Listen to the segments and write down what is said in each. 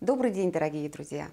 Добрый день, дорогие друзья!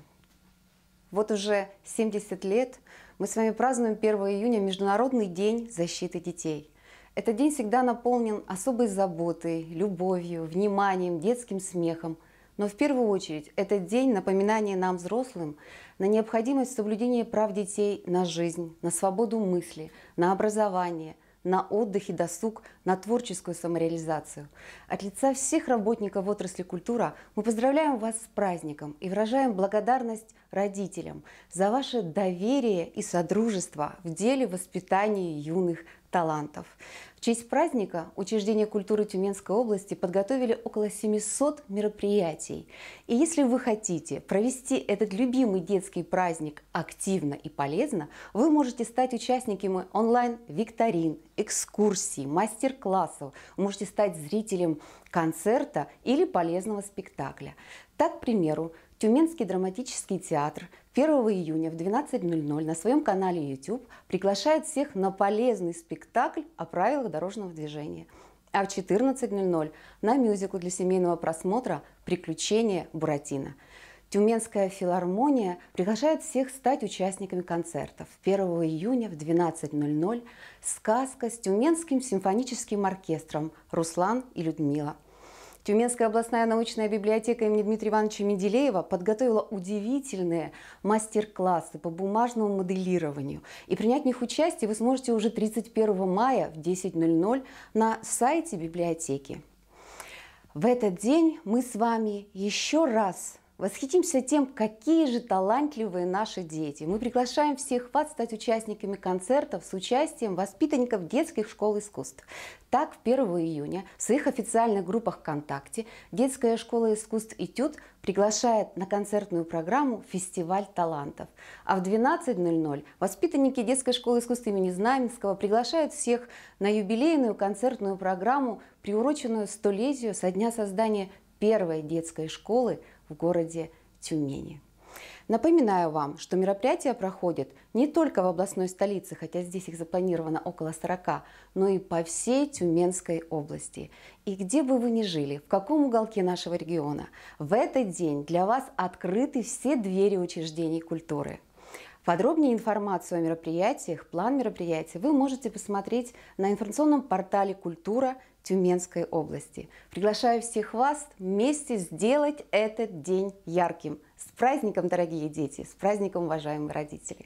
Вот уже 70 лет мы с вами празднуем 1 июня Международный день защиты детей. Этот день всегда наполнен особой заботой, любовью, вниманием, детским смехом. Но в первую очередь этот день напоминание нам, взрослым, на необходимость соблюдения прав детей на жизнь, на свободу мысли, на образование – на отдых и досуг, на творческую самореализацию. От лица всех работников отрасли культура мы поздравляем вас с праздником и выражаем благодарность родителям, за ваше доверие и содружество в деле воспитания юных талантов. В честь праздника учреждения культуры Тюменской области подготовили около 700 мероприятий. И если вы хотите провести этот любимый детский праздник активно и полезно, вы можете стать участниками онлайн-викторин, экскурсий, мастер-классов, можете стать зрителем концерта или полезного спектакля. Так, к примеру, Тюменский драматический театр 1 июня в 12.00 на своем канале YouTube приглашает всех на полезный спектакль о правилах дорожного движения. А в 14.00 на мюзикл для семейного просмотра «Приключения Буратино». Тюменская филармония приглашает всех стать участниками концертов. 1 июня в 12.00 сказка с Тюменским симфоническим оркестром «Руслан и Людмила». Тюменская областная научная библиотека имени Дмитрия Ивановича Менделеева подготовила удивительные мастер-классы по бумажному моделированию. И принять в них участие вы сможете уже 31 мая в 10.00 на сайте библиотеки. В этот день мы с вами еще раз Восхитимся тем, какие же талантливые наши дети. Мы приглашаем всех вас стать участниками концертов с участием воспитанников детских школ искусств. Так, 1 июня в своих официальных группах ВКонтакте детская школа искусств «Этюд» приглашает на концертную программу «Фестиваль талантов». А в 12.00 воспитанники детской школы искусств имени Знаменского приглашают всех на юбилейную концертную программу, приуроченную столетию со дня создания первой детской школы в городе Тюмени. Напоминаю вам, что мероприятия проходят не только в областной столице, хотя здесь их запланировано около 40, но и по всей Тюменской области. И где бы вы ни жили, в каком уголке нашего региона, в этот день для вас открыты все двери учреждений культуры. Подробнее информацию о мероприятиях, план мероприятий вы можете посмотреть на информационном портале «Культура» Тюменской области. Приглашаю всех вас вместе сделать этот день ярким. С праздником, дорогие дети! С праздником, уважаемые родители!